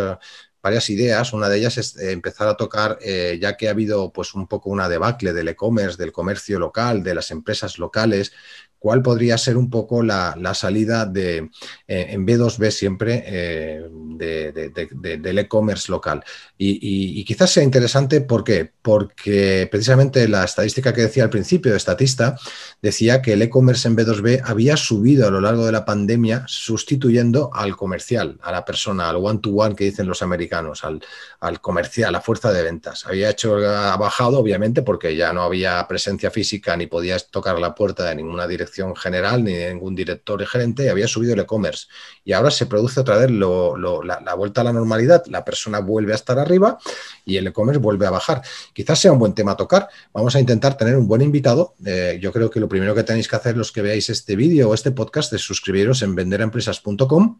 [SPEAKER 2] varias ideas. Una de ellas es eh, empezar a tocar, eh, ya que ha habido pues un poco una debacle del e-commerce, del comercio local, de las empresas locales, cuál podría ser un poco la, salida de, eh, en B2B siempre eh, del e-commerce local. Y, quizás sea interesante, ¿por qué? Porque precisamente la estadística que decía al principio de Estatista decía que el e-commerce en B2B había subido a lo largo de la pandemia sustituyendo al comercial, a la persona, al one-to-one que dicen los americanos, al, al comercial, a la fuerza de ventas. Había hecho, bajado obviamente porque ya no había presencia física ni podías tocar la puerta de ninguna dirección general ni ningún director y gerente, había subido el e-commerce. Y ahora se produce otra vez la, vuelta a la normalidad, la persona vuelve a estar arriba y el e-commerce vuelve a bajar. Quizás sea un buen tema a tocar. Vamos a intentar tener un buen invitado. Eh, yo creo que lo primero que tenéis que hacer los que veáis este vídeo o este podcast es suscribiros en venderempresas.com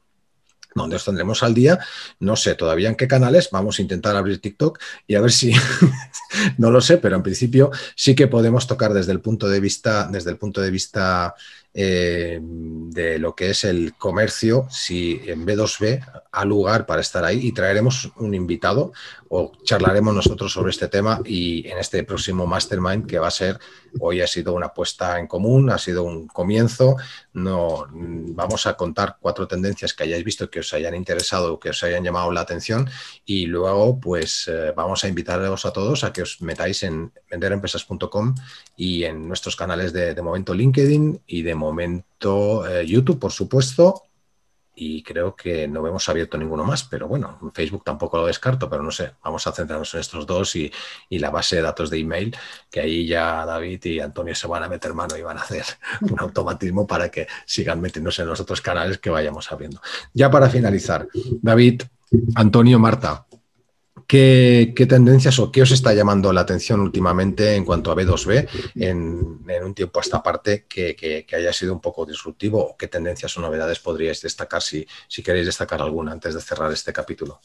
[SPEAKER 2] donde os tendremos al día. No sé todavía en qué canales. Vamos a intentar abrir TikTok y a ver si, no lo sé, pero en principio sí que podemos tocar desde el punto de vista, desde el punto de vista eh, de lo que es el comercio, si en B2B ha lugar para estar ahí y traeremos un invitado o charlaremos nosotros sobre este tema y en este próximo mastermind que va a ser, hoy ha sido una apuesta en común, ha sido un comienzo, no, vamos a contar cuatro tendencias que hayáis visto que os hayan interesado, que os hayan llamado la atención y luego pues eh, vamos a invitarlos a todos a que os metáis en venderempresas.com y en nuestros canales de, de momento LinkedIn y de momento eh, YouTube, por supuesto, y creo que no hemos abierto ninguno más, pero bueno, Facebook tampoco lo descarto, pero no sé, vamos a centrarnos en estos dos y, y la base de datos de email, que ahí ya David y Antonio se van a meter mano y van a hacer un automatismo para que sigan metiéndose en los otros canales que vayamos abriendo. Ya para finalizar, David, Antonio, Marta, ¿Qué, tendencias o qué os está llamando la atención últimamente en cuanto a B2B en, un tiempo a esta parte que, haya sido un poco disruptivo? ¿Qué tendencias o novedades podríais destacar si queréis destacar alguna antes de cerrar este capítulo?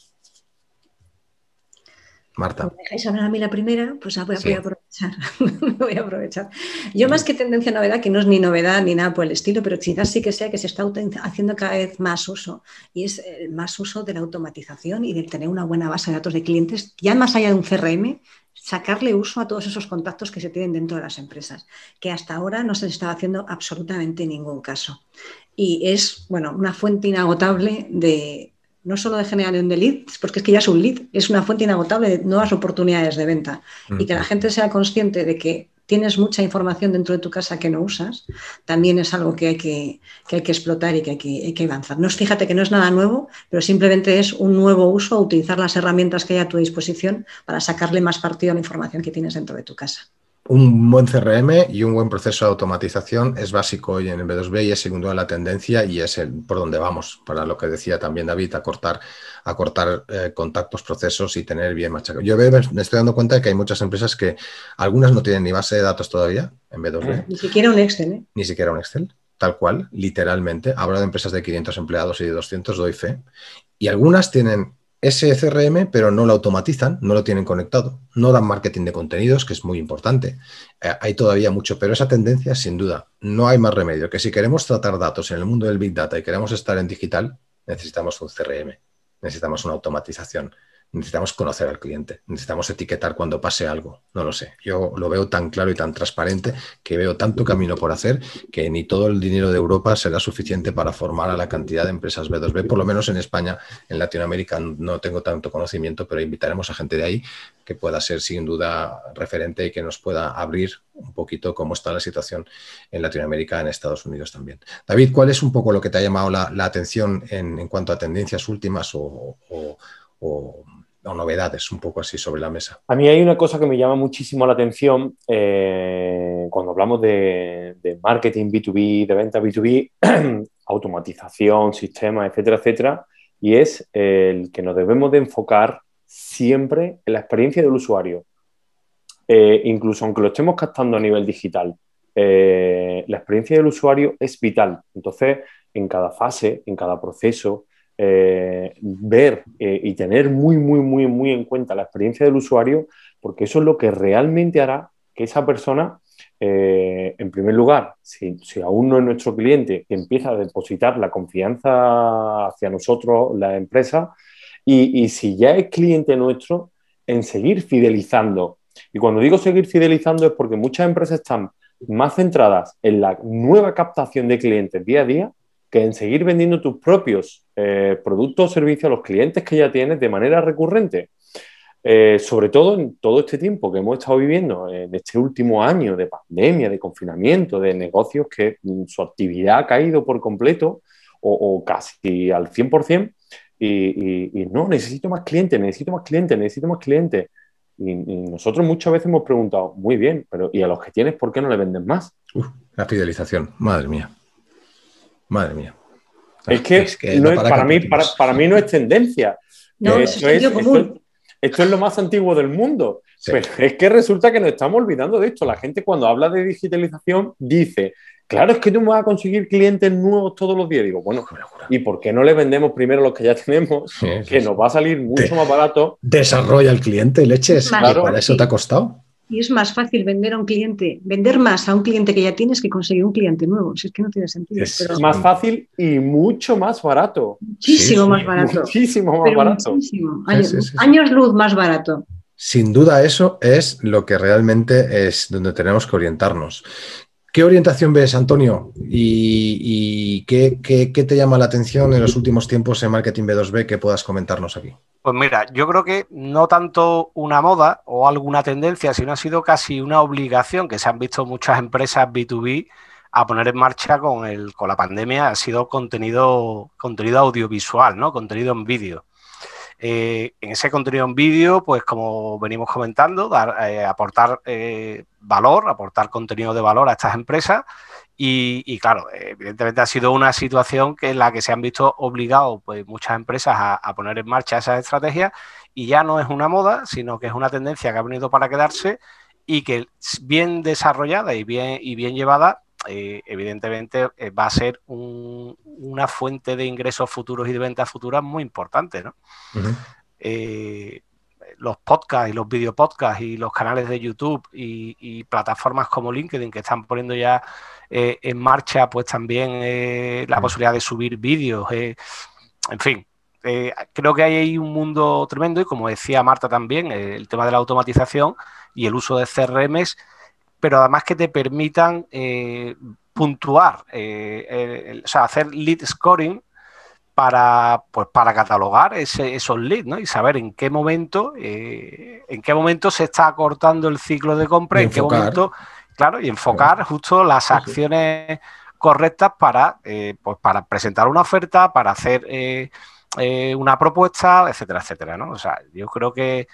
[SPEAKER 2] Marta. ¿Me
[SPEAKER 1] dejáis hablar a mí la primera? Pues ah, voy, a, aprovechar. voy a aprovechar. Yo más que tendencia a novedad, que no es ni novedad ni nada por el estilo, pero quizás sí que sea que se está haciendo cada vez más uso. Y es el más uso de la automatización y de tener una buena base de datos de clientes, ya más allá de un CRM, sacarle uso a todos esos contactos que se tienen dentro de las empresas, que hasta ahora no se les estaba haciendo absolutamente ningún caso. Y es, bueno, una fuente inagotable de, no solo de generar un lead, porque es que ya es un lead, es una fuente inagotable de nuevas oportunidades de venta. Y que la gente sea consciente de que tienes mucha información dentro de tu casa que no usas, también es algo que hay que, hay que explotar y que hay que, que avanzar. No, fíjate que no es nada nuevo, pero simplemente es un nuevo uso, a utilizar las herramientas que hay a tu disposición para sacarle más partido a la información que tienes dentro de tu casa
[SPEAKER 2] un buen CRM y un buen proceso de automatización es básico hoy en B2B y es segundo la tendencia y es el, por donde vamos, para lo que decía también David, a cortar eh, contactos, procesos y tener bien machacado. Yo me estoy dando cuenta de que hay muchas empresas que algunas no tienen ni base de datos todavía en B2B. Ah,
[SPEAKER 1] ni siquiera un Excel. ¿eh?
[SPEAKER 2] Ni siquiera un Excel tal cual, literalmente. Hablo de empresas de 500 empleados y de 200, doy fe. Y algunas tienen ese CRM, pero no lo automatizan, no lo tienen conectado, no dan marketing de contenidos, que es muy importante. Eh, hay todavía mucho, pero esa tendencia, sin duda, no hay más remedio que si queremos tratar datos en el mundo del Big Data y queremos estar en digital, necesitamos un CRM, necesitamos una automatización. Necesitamos conocer al cliente, necesitamos etiquetar cuando pase algo, no lo sé. Yo lo veo tan claro y tan transparente que veo tanto camino por hacer que ni todo el dinero de Europa será suficiente para formar a la cantidad de empresas B2B, por lo menos en España, en Latinoamérica no tengo tanto conocimiento, pero invitaremos a gente de ahí que pueda ser sin duda referente y que nos pueda abrir un poquito cómo está la situación en Latinoamérica, en Estados Unidos también. David, ¿cuál es un poco lo que te ha llamado la, atención en, cuanto a tendencias últimas o o novedades un poco así sobre la mesa.
[SPEAKER 4] A mí hay una cosa que me llama muchísimo la atención eh, cuando hablamos de, marketing B2B, de venta B2B, automatización, sistemas, etcétera, etcétera, y es el que nos debemos de enfocar siempre en la experiencia del usuario. Eh, incluso aunque lo estemos captando a nivel digital, eh, la experiencia del usuario es vital. Entonces, en cada fase, en cada proceso, eh, ver eh, y tener muy, muy, muy, muy en cuenta la experiencia del usuario, porque eso es lo que realmente hará que esa persona, eh, en primer lugar, si, aún no es nuestro cliente, empiece a depositar la confianza hacia nosotros, la empresa, y, y si ya es cliente nuestro, en seguir fidelizando. Y cuando digo seguir fidelizando es porque muchas empresas están más centradas en la nueva captación de clientes día a día que en seguir vendiendo tus propios eh, productos o servicios a los clientes que ya tienes de manera recurrente. Eh, sobre todo en todo este tiempo que hemos estado viviendo, en este último año de pandemia, de confinamiento, de negocios que mm, su actividad ha caído por completo o, casi al 100%, y, y, no, necesito más clientes, necesito más clientes, necesito más clientes. Y, nosotros muchas veces hemos preguntado, muy bien, pero ¿y a los que tienes por qué no le venden más? la fidelización, madre mía, madre mía. Es que, para, mí, para, mí no es tendencia. Eh, esto, es, lo más antiguo del mundo. Pero pues es que resulta que nos estamos olvidando de esto. La gente cuando habla de digitalización dice, claro, es que tú me vas a conseguir clientes nuevos todos los días. Digo, bueno, ¿y por qué no le vendemos primero los que ya tenemos? que nos va a salir mucho más barato. Desarrolla
[SPEAKER 2] el cliente, leches.
[SPEAKER 4] Claro, para eso te ha costado.
[SPEAKER 1] Y es más fácil vender a un cliente, vender más a un cliente que ya tienes que conseguir un cliente nuevo. Si es que no tiene sentido. Es más
[SPEAKER 4] fácil y mucho más barato. Muchísimo más barato.
[SPEAKER 1] Muchísimo más barato. Años, años luz más barato.
[SPEAKER 2] Sin duda eso es lo que realmente es donde tenemos que orientarnos. ¿Qué orientación ves, Antonio? ¿Y, qué, te llama la atención en los últimos tiempos en marketing B2B que puedas comentarnos aquí?
[SPEAKER 3] Pues mira, yo creo que no tanto una moda o alguna tendencia, sino ha sido casi una obligación que se han visto muchas empresas B2B a poner en marcha con, con la pandemia, ha sido contenido, contenido audiovisual, ¿no? Contenido en vídeo. Eh, en ese contenido en vídeo, pues como venimos comentando, dar, eh, aportar eh, valor, aportar contenido de valor a estas empresas. Y, claro, evidentemente ha sido una situación que en la que se han visto obligados pues, muchas empresas a, poner en marcha esas estrategias y ya no es una moda, sino que es una tendencia que ha venido para quedarse y que bien desarrollada y bien, y bien llevada eh, evidentemente eh, va a ser una fuente de ingresos futuros y de ventas futuras muy importante, eh, los podcasts y los videopodcasts y los canales de YouTube y, plataformas como LinkedIn que están poniendo ya en marcha pues también la posibilidad de subir vídeos, en fin, creo que hay ahí un mundo tremendo y como decía Marta también, el tema de la automatización y el uso de CRMs pero además que te permitan eh, puntuar, eh, o sea, hacer lead scoring para, pues, para catalogar esos leads y saber en qué momento, eh, en qué momento se está acortando el ciclo de compra, y qué momento, claro, y enfocar justo las acciones correctas para, pues, para presentar una oferta, para hacer una propuesta, etcétera, etcétera. yo creo que,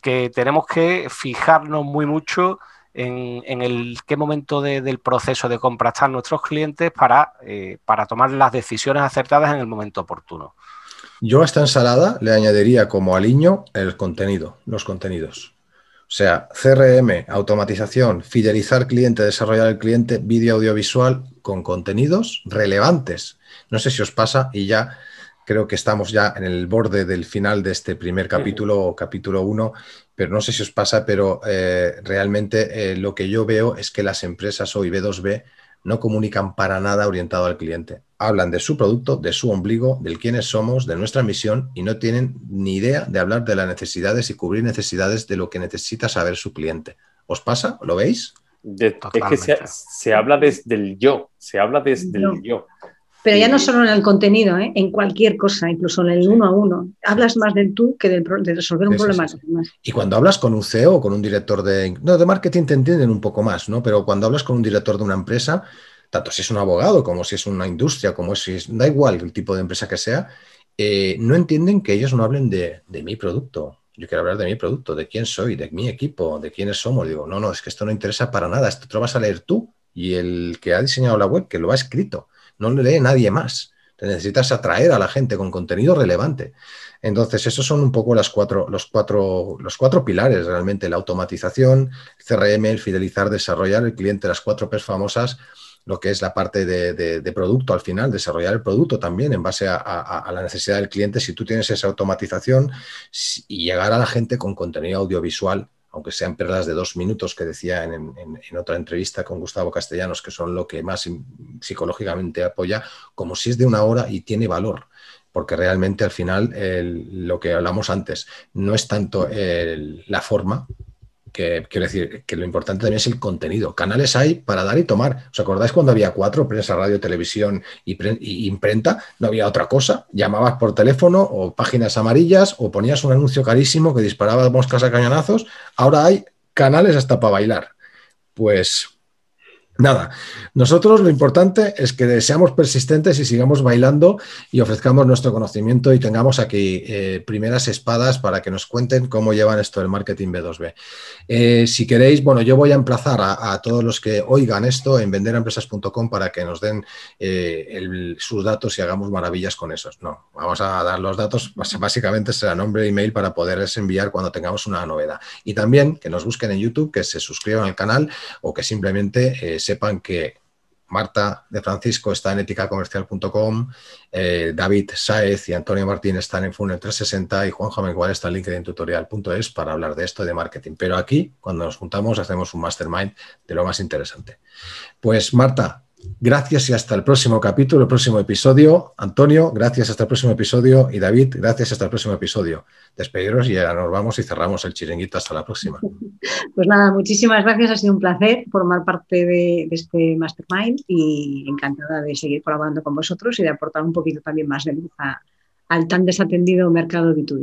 [SPEAKER 3] que tenemos que fijarnos muy mucho en, el qué momento del proceso de compra están nuestros clientes para, eh, para tomar las decisiones acertadas en el momento oportuno.
[SPEAKER 2] Yo a esta ensalada le añadiría como aliño el contenido, los contenidos. O sea, CRM, automatización, fidelizar cliente, desarrollar el cliente, vídeo audiovisual con contenidos relevantes. No sé si os pasa y ya creo que estamos ya en el borde del final de este primer capítulo o capítulo 1, pero no sé si os pasa, pero eh, realmente eh, lo que yo veo es que las empresas hoy B2B no comunican para nada orientado al cliente. Hablan de su producto, de su ombligo, del quiénes somos, de nuestra misión y no tienen ni idea de hablar de las necesidades y cubrir necesidades de lo que necesita saber su cliente. ¿Os pasa? ¿Lo veis? es que se, habla desde el yo, se habla desde el yo.
[SPEAKER 1] Pero ya no solo en el contenido, ¿eh? en cualquier cosa, incluso en el uno a uno. Hablas más del tú que del, de resolver un problema.
[SPEAKER 2] Y cuando hablas con un CEO con un director de... No, de marketing te entienden un poco más, ¿no? Pero cuando hablas con un director de una empresa, tanto si es un abogado como si es una industria, como si es... Da igual el tipo de empresa que sea, eh, no entienden que ellos no hablen de, de mi producto. Yo quiero hablar de mi producto, de quién soy, de mi equipo, de quiénes somos. Digo, no, no, es que esto no interesa para nada. Esto te lo vas a leer tú y el que ha diseñado la web, que lo ha escrito no le lee nadie más. Te necesitas atraer a la gente con contenido relevante. Entonces, esos son un poco las cuatro, los, cuatro, los cuatro pilares realmente, la automatización, CRM, el fidelizar, desarrollar el cliente, las cuatro P's famosas, lo que es la parte de, de, producto al final, desarrollar el producto también en base a, a, la necesidad del cliente. Si tú tienes esa automatización y llegar a la gente con contenido audiovisual aunque sean perlas de dos minutos que decía en, otra entrevista con Gustavo Castellanos, que son lo que más psicológicamente apoya, como si es de una hora y tiene valor. Porque realmente al final lo que hablamos antes no es tanto la forma, que quiero decir que lo importante también es el contenido. Canales hay para dar y tomar. ¿Os acordáis cuando había cuatro, prensa, radio, televisión y, imprenta? No había otra cosa. Llamabas por teléfono o páginas amarillas o ponías un anuncio carísimo que disparaba moscas a cañonazos. Ahora hay canales hasta para bailar. Pues Nada, nosotros lo importante es que seamos persistentes y sigamos bailando y ofrezcamos nuestro conocimiento y tengamos aquí eh, primeras espadas para que nos cuenten cómo llevan esto el marketing B2B. Eh, si queréis, bueno, yo voy a emplazar a, todos los que oigan esto en venderempresas.com para que nos den eh, sus datos y hagamos maravillas con esos. No, vamos a dar los datos, básicamente será nombre e email para poderles enviar cuando tengamos una novedad. Y también que nos busquen en YouTube, que se suscriban al canal o que simplemente se sepan que Marta de Francisco está en eticacomercial.com, eh, David Saez y Antonio Martín están en Funnel 360 y Juan Jamengual está en linkedintutorial.es para hablar de esto de marketing. Pero aquí, cuando nos juntamos, hacemos un mastermind de lo más interesante. Pues Marta, Gracias y hasta el próximo capítulo, el próximo episodio. Antonio, gracias hasta el próximo episodio. Y David, gracias hasta el próximo episodio. Despediros y ahora nos vamos y cerramos el chiringuito. Hasta la próxima.
[SPEAKER 1] Pues nada, muchísimas gracias. Ha sido un placer formar parte de, este Mastermind y encantada de seguir colaborando con vosotros y de aportar un poquito también más de luz al tan desatendido mercado de 2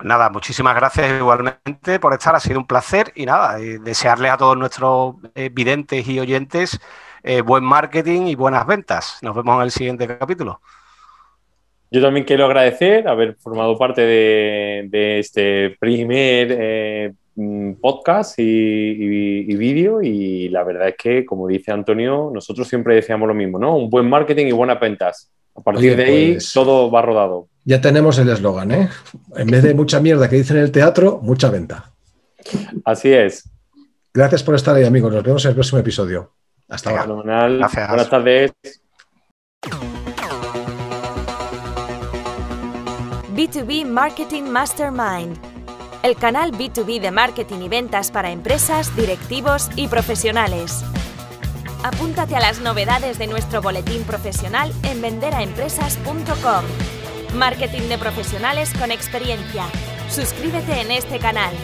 [SPEAKER 3] pues nada, muchísimas gracias igualmente por estar, ha sido un placer y nada, eh, desearle a todos nuestros eh, videntes y oyentes eh, buen marketing y buenas ventas. Nos vemos en el siguiente capítulo.
[SPEAKER 4] Yo también quiero agradecer haber formado parte de, este primer mm, podcast y, y vídeo y la verdad es que, como dice Antonio, nosotros siempre decíamos lo mismo, ¿no? Un buen marketing y buenas ventas. A partir de ahí pues, todo va rodado.
[SPEAKER 2] Ya tenemos el eslogan, ¿eh? En vez de mucha mierda que dicen en el teatro, mucha venta. Así es. Gracias por estar ahí, amigos. Nos vemos en el próximo episodio.
[SPEAKER 4] Hasta luego. Buenas tardes.
[SPEAKER 1] B2B Marketing Mastermind, el canal B2B de marketing y ventas para empresas, directivos y profesionales. Apúntate a las novedades de nuestro boletín profesional en venderaempresas.com. Marketing de profesionales con experiencia. Suscríbete en este canal.